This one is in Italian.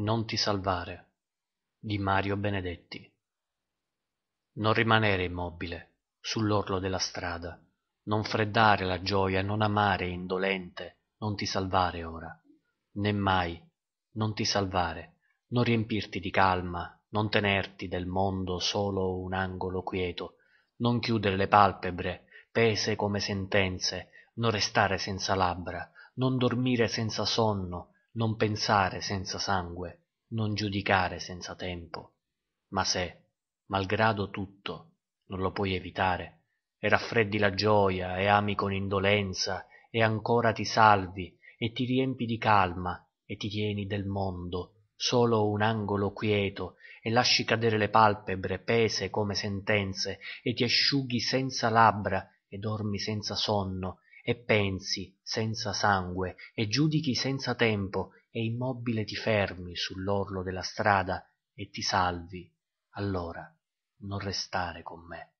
Non ti salvare di Mario Benedetti. Non rimanere immobile sull'orlo della strada, non freddare la gioia, non amare indolente, non ti salvare ora, né mai, non ti salvare, non riempirti di calma, non tenerti del mondo solo un angolo quieto, non chiudere le palpebre, pese come sentenze, non restare senza labbra, non dormire senza sonno, non pensare senza sangue, non giudicare senza tempo. Ma se, malgrado tutto, non lo puoi evitare, e raffreddi la gioia, e ami con indolenza, e ancora ti salvi, e ti riempi di calma, e ti tieni del mondo, solo un angolo quieto, e lasci cadere le palpebre pese come sentenze, e ti asciughi senza labbra, e dormi senza sonno, e pensi senza sangue e giudichi senza tempo e immobile ti fermi sull'orlo della strada e ti salvi allora non restare con me